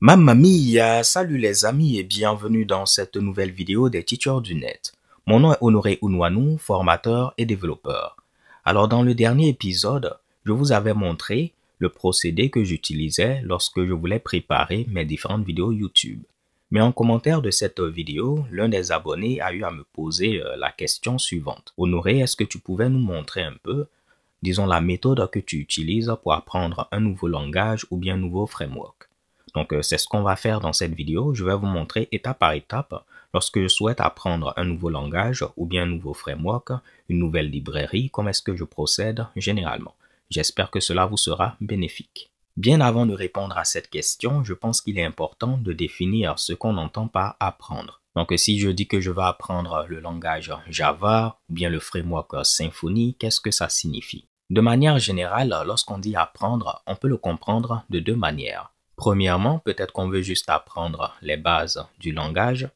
Mamma mia, salut les amis et bienvenue dans cette nouvelle vidéo des teachers du net. Mon nom est Honoré Unwanu, formateur et développeur. Alors dans le dernier épisode, je vous avais montré le procédé que j'utilisais lorsque je voulais préparer mes différentes vidéos YouTube. Mais en commentaire de cette vidéo, l'un des abonnés a eu à me poser euh, la question suivante. Honoré, est-ce que tu pouvais nous montrer un peu disons, la méthode que tu utilises pour apprendre un nouveau langage ou bien un nouveau framework. Donc, euh, c'est ce qu'on va faire dans cette vidéo. Je vais vous montrer étape par étape lorsque je souhaite apprendre un nouveau langage ou bien un nouveau framework, une nouvelle librairie, comment est-ce que je procède généralement. J'espère que cela vous sera bénéfique. Bien avant de répondre à cette question, je pense qu'il est important de définir ce qu'on entend par apprendre. Donc si je dis que je vais apprendre le langage Java ou bien le framework Symfony, qu'est-ce que ça signifie de manière générale, lorsqu'on dit apprendre, on peut le comprendre de deux manières. Premièrement, peut-être qu'on veut juste apprendre les bases du langage,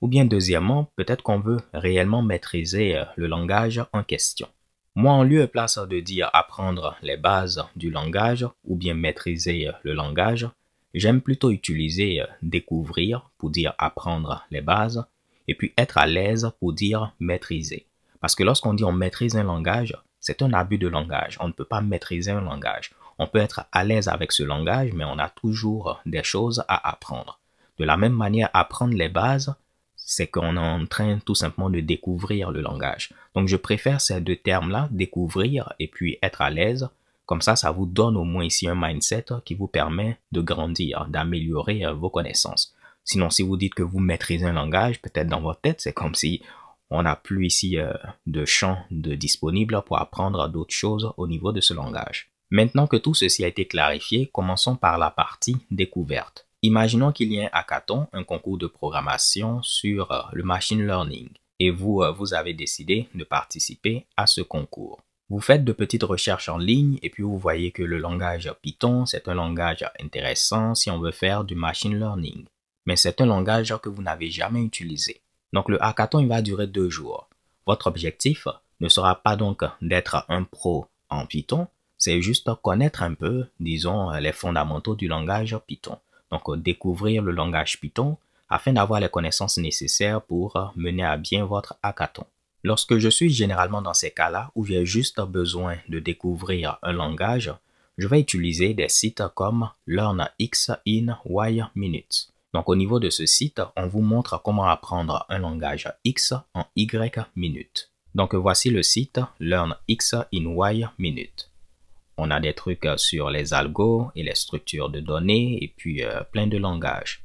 ou bien deuxièmement, peut-être qu'on veut réellement maîtriser euh, le langage en question. Moi, en lieu et place de dire apprendre les bases du langage ou bien maîtriser euh, le langage, j'aime plutôt utiliser euh, découvrir pour dire apprendre les bases et puis être à l'aise pour dire maîtriser. Parce que lorsqu'on dit on maîtrise un langage, c'est un abus de langage. On ne peut pas maîtriser un langage. On peut être à l'aise avec ce langage, mais on a toujours des choses à apprendre. De la même manière, apprendre les bases, c'est qu'on est en train tout simplement de découvrir le langage. Donc je préfère ces deux termes-là, découvrir et puis être à l'aise. Comme ça, ça vous donne au moins ici un mindset qui vous permet de grandir, d'améliorer vos connaissances. Sinon, si vous dites que vous maîtrisez un langage, peut-être dans votre tête, c'est comme si on n'a plus ici euh, de champs de disponibles pour apprendre d'autres choses au niveau de ce langage. Maintenant que tout ceci a été clarifié, commençons par la partie découverte. Imaginons qu'il y ait un hackathon, un concours de programmation sur euh, le machine learning, et vous, euh, vous avez décidé de participer à ce concours. Vous faites de petites recherches en ligne et puis vous voyez que le langage Python, c'est un langage intéressant si on veut faire du machine learning, mais c'est un langage que vous n'avez jamais utilisé. Donc le hackathon, il va durer deux jours. Votre objectif ne sera pas donc d'être un pro en Python, c'est juste connaître un peu, disons, les fondamentaux du langage Python. Donc découvrir le langage Python afin d'avoir les connaissances nécessaires pour mener à bien votre hackathon. Lorsque je suis généralement dans ces cas-là où j'ai juste besoin de découvrir un langage, je vais utiliser des sites comme LearnX in Y Minutes. Donc au niveau de ce site, on vous montre comment apprendre un langage X en Y minutes. Donc voici le site Learn X in Y minutes. On a des trucs sur les algos et les structures de données et puis euh, plein de langages.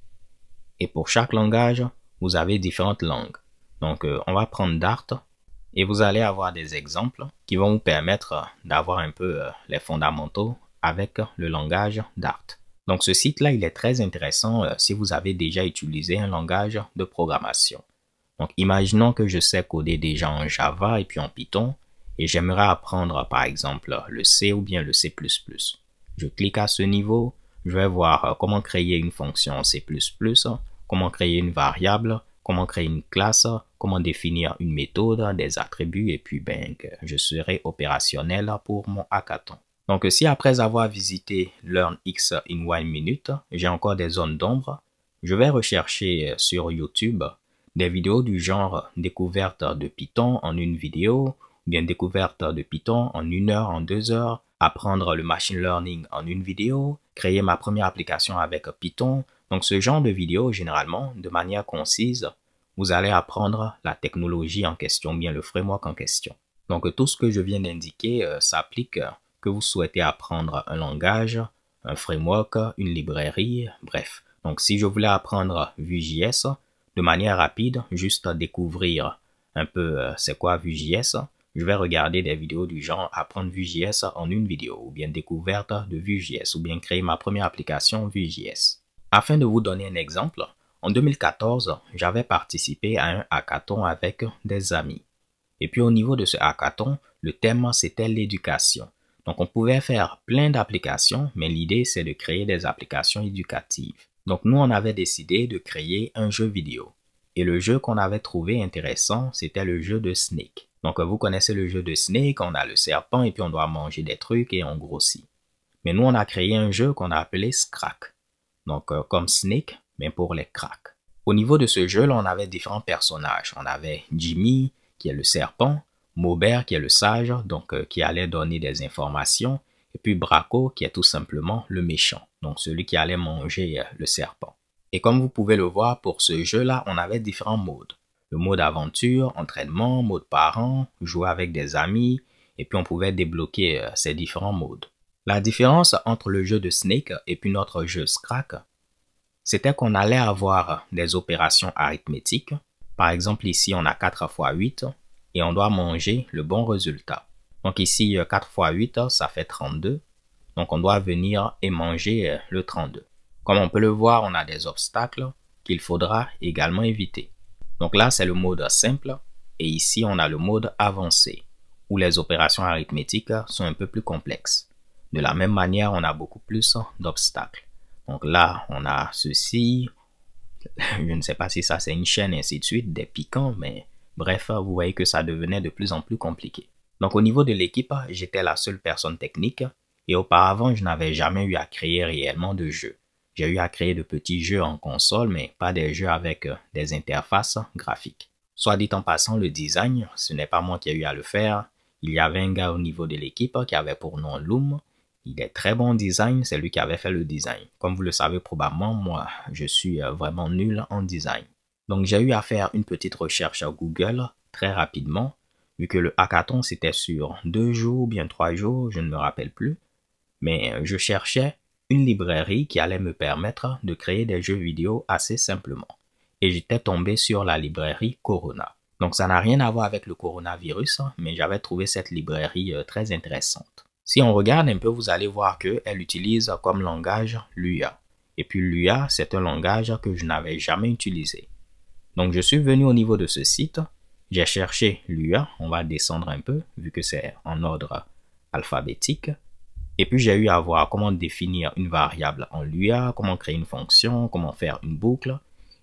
Et pour chaque langage, vous avez différentes langues. Donc euh, on va prendre Dart et vous allez avoir des exemples qui vont vous permettre d'avoir un peu euh, les fondamentaux avec le langage Dart. Donc ce site-là, il est très intéressant euh, si vous avez déjà utilisé un langage de programmation. Donc imaginons que je sais coder déjà en Java et puis en Python et j'aimerais apprendre par exemple le C ou bien le C++. Je clique à ce niveau, je vais voir euh, comment créer une fonction C++, comment créer une variable, comment créer une classe, comment définir une méthode, des attributs et puis ben je serai opérationnel pour mon hackathon. Donc si après avoir visité LearnX in One Minute, j'ai encore des zones d'ombre, je vais rechercher euh, sur YouTube des vidéos du genre découverte de Python en une vidéo, ou bien découverte de Python en une heure, en deux heures, apprendre le machine learning en une vidéo, créer ma première application avec Python. Donc ce genre de vidéo, généralement, de manière concise, vous allez apprendre la technologie en question, bien le framework en question. Donc tout ce que je viens d'indiquer euh, s'applique que vous souhaitez apprendre un langage, un framework, une librairie, bref. Donc si je voulais apprendre Vue.js de manière rapide, juste découvrir un peu euh, c'est quoi Vue.js, je vais regarder des vidéos du genre apprendre Vue.js en une vidéo ou bien découverte de Vue.js ou bien créer ma première application Vue.js. Afin de vous donner un exemple, en 2014, j'avais participé à un hackathon avec des amis. Et puis au niveau de ce hackathon, le thème c'était l'éducation. Donc, on pouvait faire plein d'applications, mais l'idée, c'est de créer des applications éducatives. Donc, nous, on avait décidé de créer un jeu vidéo. Et le jeu qu'on avait trouvé intéressant, c'était le jeu de Snake. Donc, vous connaissez le jeu de Snake, on a le serpent et puis on doit manger des trucs et on grossit. Mais nous, on a créé un jeu qu'on a appelé Scrack. Donc, euh, comme Snake, mais pour les cracks. Au niveau de ce jeu, là, on avait différents personnages. On avait Jimmy, qui est le serpent, Maubert, qui est le sage, donc euh, qui allait donner des informations, et puis Braco, qui est tout simplement le méchant, donc celui qui allait manger euh, le serpent. Et comme vous pouvez le voir, pour ce jeu-là, on avait différents modes. Le mode aventure, entraînement, mode parent, jouer avec des amis, et puis on pouvait débloquer euh, ces différents modes. La différence entre le jeu de Snake et puis notre jeu Scrack, c'était qu'on allait avoir des opérations arithmétiques. Par exemple, ici, on a 4 x 8, et on doit manger le bon résultat. Donc ici, 4 x 8, ça fait 32. Donc on doit venir et manger euh, le 32. Comme on peut le voir, on a des obstacles qu'il faudra également éviter. Donc là, c'est le mode simple et ici, on a le mode avancé où les opérations arithmétiques sont un peu plus complexes. De la même manière, on a beaucoup plus d'obstacles. Donc là, on a ceci, je ne sais pas si ça c'est une chaîne, ainsi de suite, des piquants, mais Bref, vous voyez que ça devenait de plus en plus compliqué. Donc au niveau de l'équipe, j'étais la seule personne technique et auparavant, je n'avais jamais eu à créer réellement de jeux. J'ai eu à créer de petits jeux en console, mais pas des jeux avec euh, des interfaces graphiques. Soit dit en passant, le design, ce n'est pas moi qui ai eu à le faire. Il y avait un gars au niveau de l'équipe qui avait pour nom Loom. Il est très bon design, c'est lui qui avait fait le design. Comme vous le savez probablement, moi, je suis euh, vraiment nul en design. Donc j'ai eu à faire une petite recherche à Google très rapidement, vu que le hackathon c'était sur deux jours, bien trois jours, je ne me rappelle plus, mais euh, je cherchais une librairie qui allait me permettre de créer des jeux vidéo assez simplement. Et j'étais tombé sur la librairie Corona. Donc ça n'a rien à voir avec le coronavirus, hein, mais j'avais trouvé cette librairie euh, très intéressante. Si on regarde un peu, vous allez voir qu'elle utilise comme langage l'UA. Et puis l'UA, c'est un langage que je n'avais jamais utilisé. Donc je suis venu au niveau de ce site, j'ai cherché l'UA, on va descendre un peu vu que c'est en ordre alphabétique. Et puis j'ai eu à voir comment définir une variable en l'UA, comment créer une fonction, comment faire une boucle.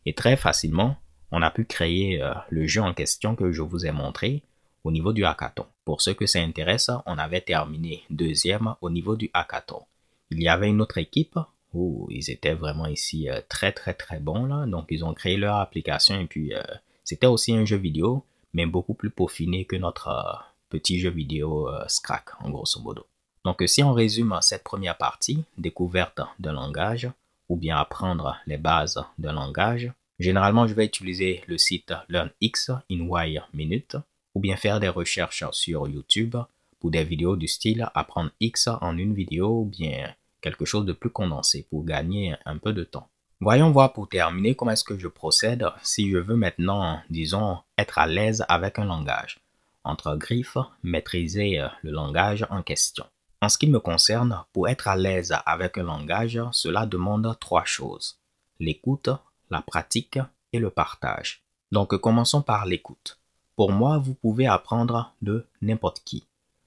Et très facilement, on a pu créer euh, le jeu en question que je vous ai montré au niveau du hackathon. Pour ceux que ça intéresse, on avait terminé deuxième au niveau du hackathon. Il y avait une autre équipe oh, ils étaient vraiment ici euh, très très très bons là. Donc ils ont créé leur application et puis euh, c'était aussi un jeu vidéo, mais beaucoup plus peaufiné que notre euh, petit jeu vidéo Scrack en grosso modo. Donc si on résume cette première partie, découverte d'un langage ou bien apprendre les bases d'un langage, généralement je vais utiliser le site LearnX in Y minute ou bien faire des recherches sur YouTube pour des vidéos du style apprendre X en une vidéo ou bien quelque chose de plus condensé pour gagner un peu de temps. Voyons voir pour terminer comment est-ce que je procède si je veux maintenant, disons, être à l'aise avec un langage. Entre griffes, maîtriser euh, le langage en question. En ce qui me concerne, pour être à l'aise avec un langage, cela demande trois choses. L'écoute, la pratique et le partage. Donc commençons par l'écoute. Pour moi, vous pouvez apprendre de n'importe qui.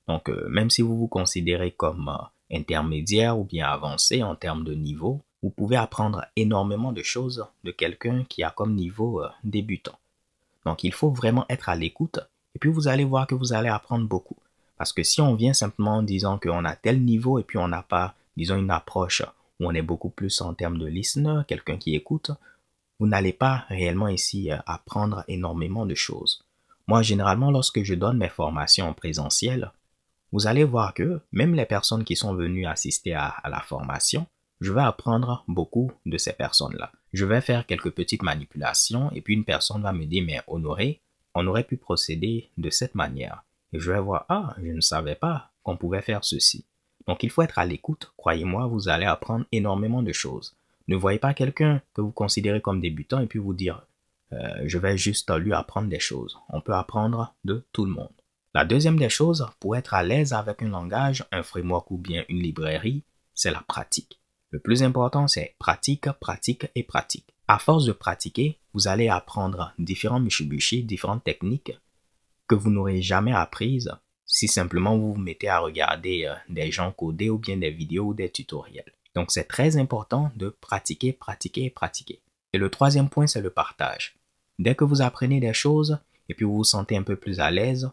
Donc euh, même si vous vous considérez comme euh, intermédiaire ou bien avancé en termes de niveau, vous pouvez apprendre énormément de choses de quelqu'un qui a comme niveau euh, débutant. Donc il faut vraiment être à l'écoute et puis vous allez voir que vous allez apprendre beaucoup. Parce que si on vient simplement en disant qu'on a tel niveau et puis on n'a pas, disons, une approche où on est beaucoup plus en termes de listener, quelqu'un qui écoute, vous n'allez pas réellement ici euh, apprendre énormément de choses. Moi, généralement, lorsque je donne mes formations en présentiel, vous allez voir que même les personnes qui sont venues assister à, la formation, je vais apprendre beaucoup de ces personnes-là. Je vais faire quelques petites manipulations et puis une personne va me dire, mais Honoré, on aurait pu procéder de cette manière. Et je vais voir, ah, je ne savais pas qu'on pouvait faire ceci. Donc il faut être à l'écoute, croyez-moi, vous allez apprendre énormément de choses. Ne voyez pas quelqu'un que vous considérez comme débutant et puis vous dire, euh, je vais juste lui apprendre des choses. On peut apprendre de tout le monde. La deuxième des choses, pour être à l'aise avec un langage, un framework ou bien une librairie, c'est la pratique. Le plus important, c'est pratique, pratique et pratique. À force de pratiquer, vous allez apprendre différents mishibushi, différentes techniques que vous n'aurez jamais apprises si simplement vous vous mettez à regarder euh, des gens coder ou bien des vidéos ou des tutoriels. Donc c'est très important de pratiquer, pratiquer et pratiquer. Et le troisième point, c'est le partage. Dès que vous apprenez des choses et puis vous vous sentez un peu plus à l'aise,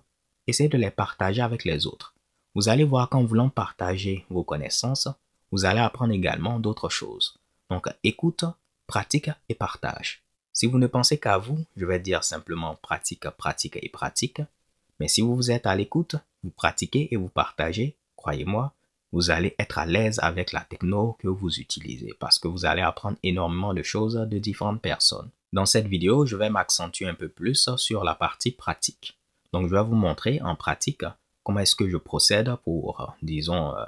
essayez de les partager avec les autres. Vous allez voir qu'en voulant partager vos connaissances, vous allez apprendre également d'autres choses. Donc écoute, pratique et partage. Si vous ne pensez qu'à vous, je vais dire simplement pratique, pratique et pratique. Mais si vous vous êtes à l'écoute, vous pratiquez et vous partagez, croyez-moi, vous allez être à l'aise avec la techno que vous utilisez parce que vous allez apprendre énormément de choses de différentes personnes. Dans cette vidéo, je vais m'accentuer un peu plus sur la partie pratique. Donc, je vais vous montrer en pratique comment est-ce que je procède pour, euh, disons, euh,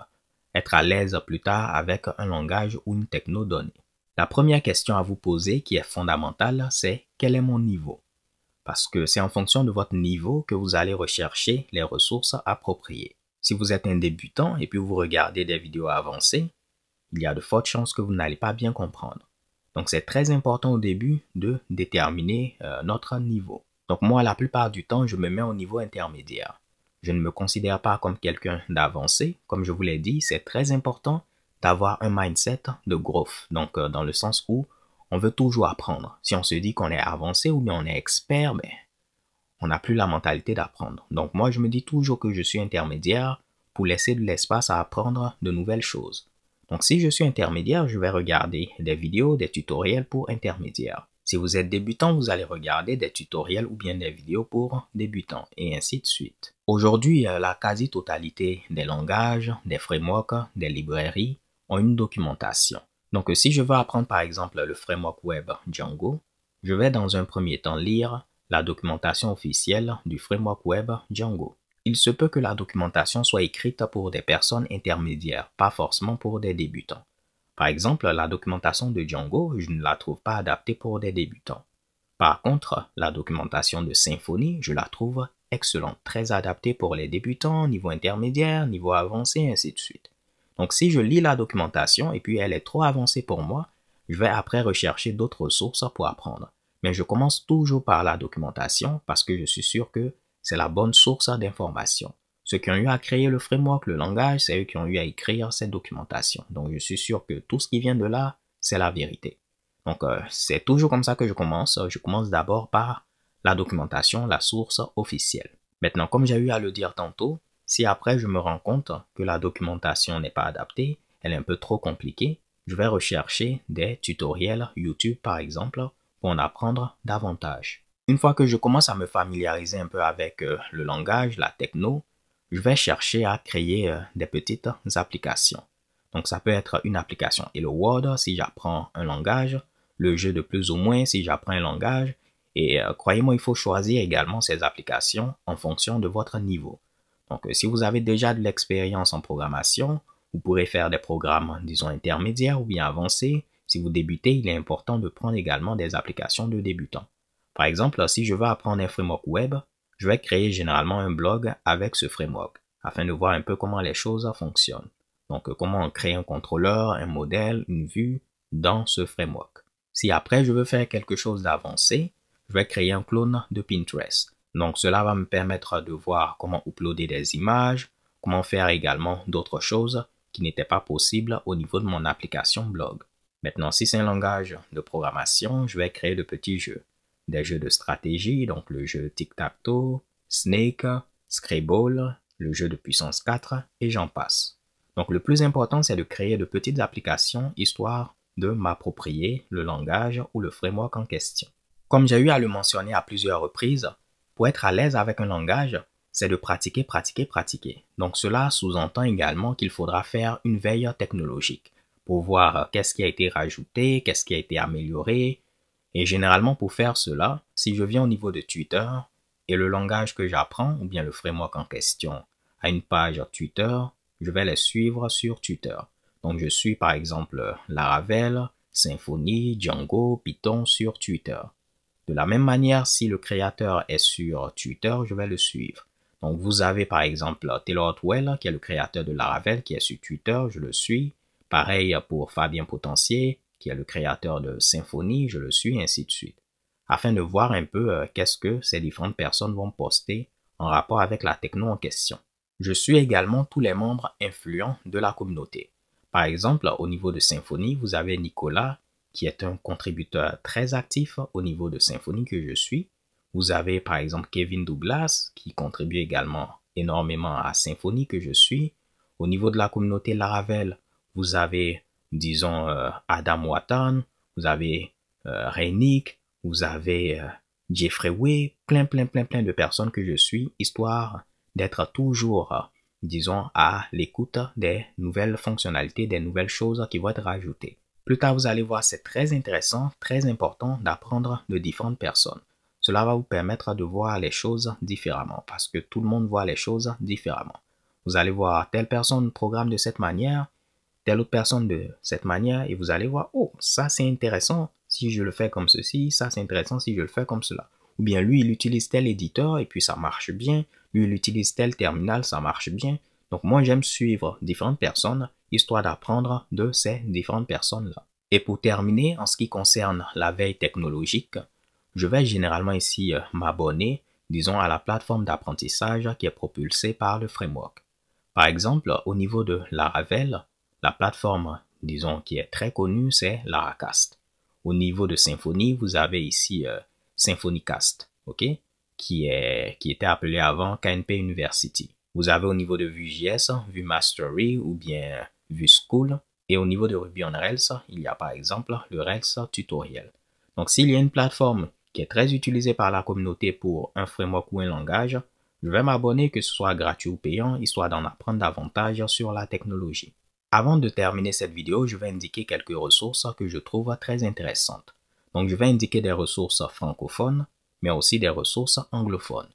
être à l'aise plus tard avec un langage ou une techno donnée. La première question à vous poser qui est fondamentale, c'est quel est mon niveau Parce que c'est en fonction de votre niveau que vous allez rechercher les ressources appropriées. Si vous êtes un débutant et puis vous regardez des vidéos avancées, il y a de fortes chances que vous n'allez pas bien comprendre. Donc c'est très important au début de déterminer euh, notre niveau. Donc moi, la plupart du temps, je me mets au niveau intermédiaire. Je ne me considère pas comme quelqu'un d'avancé. Comme je vous l'ai dit, c'est très important d'avoir un mindset de growth. Donc euh, dans le sens où on veut toujours apprendre. Si on se dit qu'on est avancé ou bien on est expert, ben, on n'a plus la mentalité d'apprendre. Donc moi, je me dis toujours que je suis intermédiaire pour laisser de l'espace à apprendre de nouvelles choses. Donc si je suis intermédiaire, je vais regarder des vidéos, des tutoriels pour intermédiaire. Si vous êtes débutant, vous allez regarder des tutoriels ou bien des vidéos pour débutants et ainsi de suite. Aujourd'hui, euh, la quasi-totalité des langages, des frameworks, des librairies ont une documentation. Donc euh, si je veux apprendre par exemple le framework web Django, je vais dans un premier temps lire la documentation officielle du framework web Django. Il se peut que la documentation soit écrite pour des personnes intermédiaires, pas forcément pour des débutants. Par exemple, la documentation de Django, je ne la trouve pas adaptée pour des débutants. Par contre, la documentation de Symfony, je la trouve excellente, très adaptée pour les débutants, niveau intermédiaire, niveau avancé, ainsi de suite. Donc si je lis la documentation et puis elle est trop avancée pour moi, je vais après rechercher d'autres sources pour apprendre. Mais je commence toujours par la documentation parce que je suis sûr que c'est la bonne source d'information. Ceux qui ont eu à créer le framework, le langage, c'est eux qui ont eu à écrire cette documentation. Donc je suis sûr que tout ce qui vient de là, c'est la vérité. Donc euh, c'est toujours comme ça que je commence. Je commence d'abord par la documentation, la source officielle. Maintenant, comme j'ai eu à le dire tantôt, si après je me rends compte que la documentation n'est pas adaptée, elle est un peu trop compliquée, je vais rechercher des tutoriels YouTube par exemple pour en apprendre davantage. Une fois que je commence à me familiariser un peu avec euh, le langage, la techno, je vais chercher à créer euh, des petites applications. Donc ça peut être une application Hello World si j'apprends un langage, le jeu de plus ou moins si j'apprends un langage. Et euh, croyez-moi, il faut choisir également ces applications en fonction de votre niveau. Donc euh, si vous avez déjà de l'expérience en programmation, vous pourrez faire des programmes, disons, intermédiaires ou bien avancés. Si vous débutez, il est important de prendre également des applications de débutants. Par exemple, si je veux apprendre un framework web, je vais créer généralement un blog avec ce framework afin de voir un peu comment les choses fonctionnent. Donc, euh, comment créer un contrôleur, un modèle, une vue dans ce framework. Si après je veux faire quelque chose d'avancé, je vais créer un clone de Pinterest. Donc, cela va me permettre de voir comment uploader des images, comment faire également d'autres choses qui n'étaient pas possibles au niveau de mon application blog. Maintenant, si c'est un langage de programmation, je vais créer de petits jeux des jeux de stratégie, donc le jeu Tic-Tac-Toe, Snake, Scrabble, le jeu de puissance 4, et j'en passe. Donc le plus important, c'est de créer de petites applications histoire de m'approprier le langage ou le framework en question. Comme j'ai eu à le mentionner à plusieurs reprises, pour être à l'aise avec un langage, c'est de pratiquer, pratiquer, pratiquer. Donc cela sous-entend également qu'il faudra faire une veille technologique pour voir qu'est-ce qui a été rajouté, qu'est-ce qui a été amélioré, et généralement, pour faire cela, si je viens au niveau de Twitter et le langage que j'apprends, ou bien le framework en question, à une page Twitter, je vais les suivre sur Twitter. Donc, je suis par exemple Laravel, Symfony, Django, Python sur Twitter. De la même manière, si le créateur est sur Twitter, je vais le suivre. Donc, vous avez par exemple Taylor Well qui est le créateur de Laravel, qui est sur Twitter, je le suis. Pareil pour Fabien Potentier, qui est le créateur de Symfony, je le suis, ainsi de suite, afin de voir un peu euh, qu'est-ce que ces différentes personnes vont poster en rapport avec la techno en question. Je suis également tous les membres influents de la communauté. Par exemple, au niveau de Symfony, vous avez Nicolas, qui est un contributeur très actif au niveau de Symfony que je suis. Vous avez par exemple Kevin Douglas, qui contribue également énormément à Symfony que je suis. Au niveau de la communauté Laravel, vous avez disons, euh, Adam Watton, vous avez euh, Renick, vous avez euh, Jeffrey Way, plein, plein, plein, plein de personnes que je suis, histoire d'être toujours, disons, à l'écoute des nouvelles fonctionnalités, des nouvelles choses qui vont être ajoutées. Plus tard, vous allez voir, c'est très intéressant, très important d'apprendre de différentes personnes. Cela va vous permettre de voir les choses différemment, parce que tout le monde voit les choses différemment. Vous allez voir, telle personne programme de cette manière, telle autre personne de cette manière et vous allez voir, oh, ça c'est intéressant si je le fais comme ceci, ça c'est intéressant si je le fais comme cela. Ou bien lui, il utilise tel éditeur et puis ça marche bien. Lui, il utilise tel terminal, ça marche bien. Donc moi, j'aime suivre différentes personnes, histoire d'apprendre de ces différentes personnes-là. Et pour terminer, en ce qui concerne la veille technologique, je vais généralement ici euh, m'abonner, disons, à la plateforme d'apprentissage qui est propulsée par le framework. Par exemple, au niveau de Laravel, la plateforme, disons, qui est très connue, c'est l'Aracast. Au niveau de Symfony, vous avez ici Symphonycast, euh, Symfonycast, qui, est, qui était appelé avant KNP University. Vous avez au niveau de Vue.js, Vue Mastery ou bien Vue School. Et au niveau de Ruby on Rails, il y a par exemple le Rails Tutorial. Donc s'il y a une plateforme qui est très utilisée par la communauté pour un framework ou un langage, je vais m'abonner que ce soit gratuit ou payant, histoire d'en apprendre davantage sur la technologie. Avant de terminer cette vidéo, je vais indiquer quelques ressources que je trouve très intéressantes. Donc je vais indiquer des ressources francophones, mais aussi des ressources anglophones.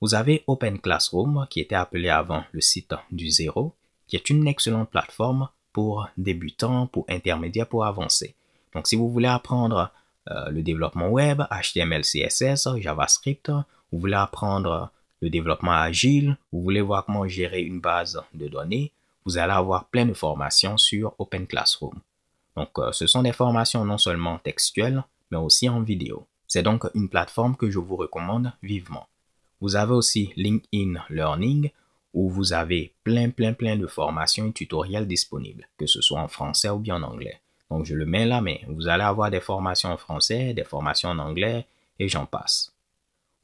Vous avez Open Classroom, qui était appelé avant le site du zéro, qui est une excellente plateforme pour débutants, pour intermédiaires, pour avancer. Donc si vous voulez apprendre euh, le développement web, HTML, CSS, JavaScript, vous voulez apprendre le développement agile, vous voulez voir comment gérer une base de données, vous allez avoir plein de formations sur Open Classroom. Donc, euh, ce sont des formations non seulement textuelles, mais aussi en vidéo. C'est donc une plateforme que je vous recommande vivement. Vous avez aussi LinkedIn Learning, où vous avez plein, plein, plein de formations et tutoriels disponibles, que ce soit en français ou bien en anglais. Donc, je le mets là, mais vous allez avoir des formations en français, des formations en anglais, et j'en passe.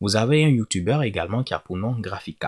Vous avez un YouTuber également qui a pour nom Graphic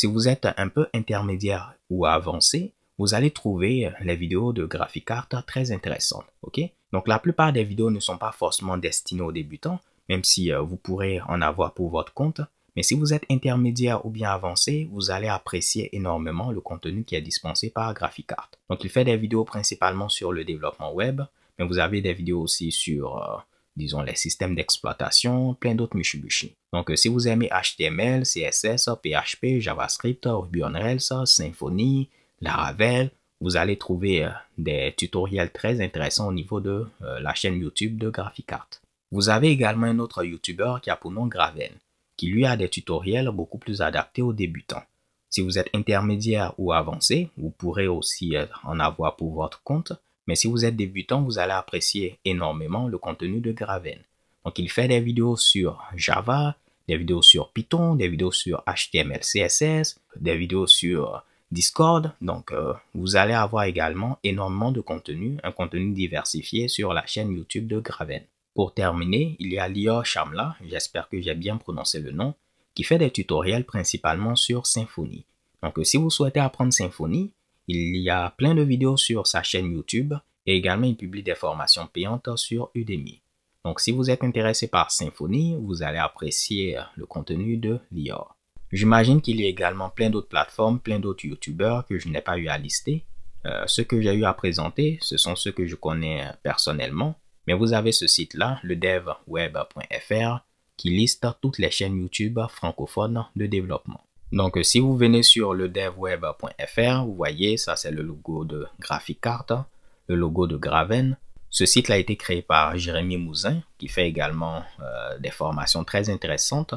si vous êtes un peu intermédiaire ou avancé, vous allez trouver les vidéos de Graphic très intéressantes. ok Donc la plupart des vidéos ne sont pas forcément destinées aux débutants, même si euh, vous pourrez en avoir pour votre compte. Mais si vous êtes intermédiaire ou bien avancé, vous allez apprécier énormément le contenu qui est dispensé par Graphic Donc il fait des vidéos principalement sur le développement web, mais vous avez des vidéos aussi sur, euh, disons, les systèmes d'exploitation, plein d'autres mushibushis. Donc, euh, si vous aimez HTML, CSS, PHP, JavaScript, Ruby on Rails, Symfony, Laravel, vous allez trouver euh, des tutoriels très intéressants au niveau de euh, la chaîne YouTube de GraphiCart. Vous avez également un autre YouTuber qui a pour nom Graven, qui lui a des tutoriels beaucoup plus adaptés aux débutants. Si vous êtes intermédiaire ou avancé, vous pourrez aussi en avoir pour votre compte, mais si vous êtes débutant, vous allez apprécier énormément le contenu de Graven. Donc il fait des vidéos sur Java, des vidéos sur Python, des vidéos sur HTML, CSS, des vidéos sur Discord. Donc euh, vous allez avoir également énormément de contenu, un contenu diversifié sur la chaîne YouTube de Graven. Pour terminer, il y a Lior Shamla, j'espère que j'ai bien prononcé le nom, qui fait des tutoriels principalement sur Symfony. Donc si vous souhaitez apprendre Symfony, il y a plein de vidéos sur sa chaîne YouTube et également il publie des formations payantes sur Udemy. Donc si vous êtes intéressé par Symfony, vous allez apprécier euh, le contenu de Lior. J'imagine qu'il y a également plein d'autres plateformes, plein d'autres YouTubeurs que je n'ai pas eu à lister. Euh, ceux ce que j'ai eu à présenter, ce sont ceux que je connais euh, personnellement, mais vous avez ce site-là, le devweb.fr, qui liste toutes les chaînes YouTube francophones de développement. Donc si vous venez sur le devweb.fr, vous voyez, ça c'est le logo de GraphicCart, le logo de Graven, ce site a été créé par Jérémy Mouzin, qui fait également euh, des formations très intéressantes.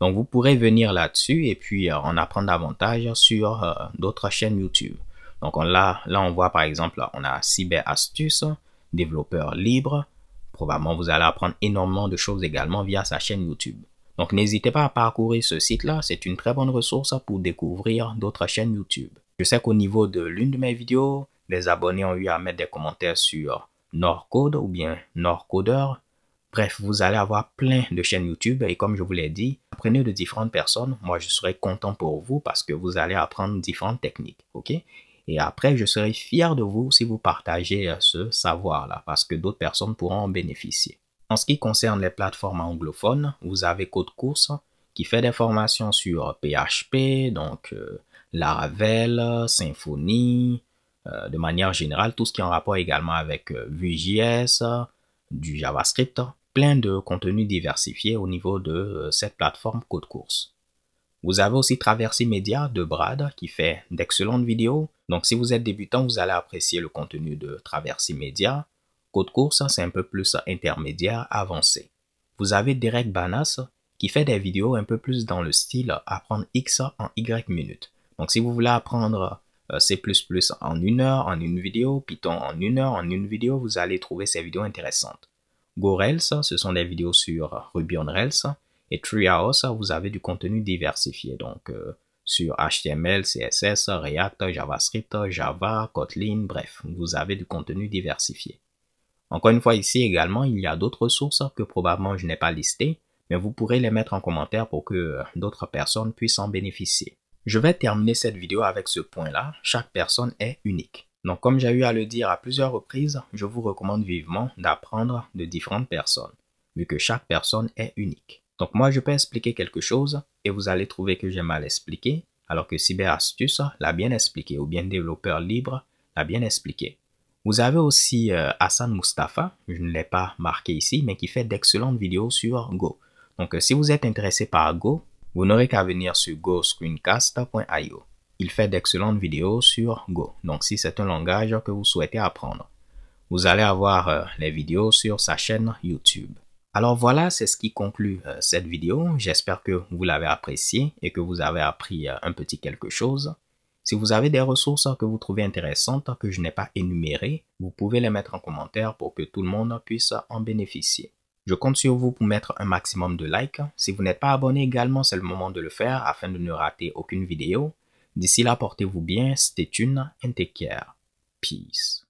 Donc vous pourrez venir là-dessus et puis euh, en apprendre davantage sur euh, d'autres chaînes YouTube. Donc on, là, là, on voit par exemple, on a Cyber Astuces, développeur libre. Probablement, vous allez apprendre énormément de choses également via sa chaîne YouTube. Donc n'hésitez pas à parcourir ce site-là, c'est une très bonne ressource pour découvrir d'autres chaînes YouTube. Je sais qu'au niveau de l'une de mes vidéos, les abonnés ont eu à mettre des commentaires sur Nordcode ou bien Nordcodeur. Bref, vous allez avoir plein de chaînes YouTube et comme je vous l'ai dit, apprenez de différentes personnes. Moi, je serai content pour vous parce que vous allez apprendre différentes techniques, ok Et après, je serai fier de vous si vous partagez euh, ce savoir-là parce que d'autres personnes pourront en bénéficier. En ce qui concerne les plateformes anglophones, vous avez CodeCourse qui fait des formations sur PHP, donc euh, Laravel, Symfony, euh, de manière générale, tout ce qui est en rapport également avec euh, Vue.js, euh, du JavaScript, plein de contenus diversifiés au niveau de cette plateforme Code Course. Vous avez aussi Traversé Média de Brad qui fait d'excellentes vidéos. Donc si vous êtes débutant, vous allez apprécier le contenu de Traversy Média. Code course, c'est un peu plus intermédiaire, avancé. Vous avez Derek Banas qui fait des vidéos un peu plus dans le style apprendre X en Y minutes. Donc si vous voulez apprendre euh, C++ en une heure, en une vidéo, Python en une heure, en une vidéo, vous allez trouver ces vidéos intéressantes. GoRails, ce sont des vidéos sur Ruby on Rails. Et Treehouse, vous avez du contenu diversifié, donc euh, sur HTML, CSS, React, JavaScript, Java, Kotlin, bref, vous avez du contenu diversifié. Encore une fois, ici également, il y a d'autres sources que probablement je n'ai pas listées, mais vous pourrez les mettre en commentaire pour que euh, d'autres personnes puissent en bénéficier. Je vais terminer cette vidéo avec ce point-là. Chaque personne est unique. Donc comme j'ai eu à le dire à plusieurs reprises, je vous recommande vivement d'apprendre de différentes personnes, vu que chaque personne est unique. Donc moi, je peux expliquer quelque chose et vous allez trouver que j'ai mal expliqué, alors que Cyberastuce l'a bien expliqué, ou bien Développeur Libre l'a bien expliqué. Vous avez aussi euh, Hassan Mustafa, je ne l'ai pas marqué ici, mais qui fait d'excellentes vidéos sur Go. Donc euh, si vous êtes intéressé par Go, vous n'aurez qu'à venir sur GoScreencast.io. Il fait d'excellentes vidéos sur Go, donc si c'est un langage que vous souhaitez apprendre, vous allez avoir euh, les vidéos sur sa chaîne YouTube. Alors voilà, c'est ce qui conclut euh, cette vidéo. J'espère que vous l'avez appréciée et que vous avez appris euh, un petit quelque chose. Si vous avez des ressources que vous trouvez intéressantes que je n'ai pas énumérées, vous pouvez les mettre en commentaire pour que tout le monde puisse en bénéficier. Je compte sur vous pour mettre un maximum de likes. Si vous n'êtes pas abonné également, c'est le moment de le faire afin de ne rater aucune vidéo. D'ici là, portez-vous bien, c'était une and take care. Peace.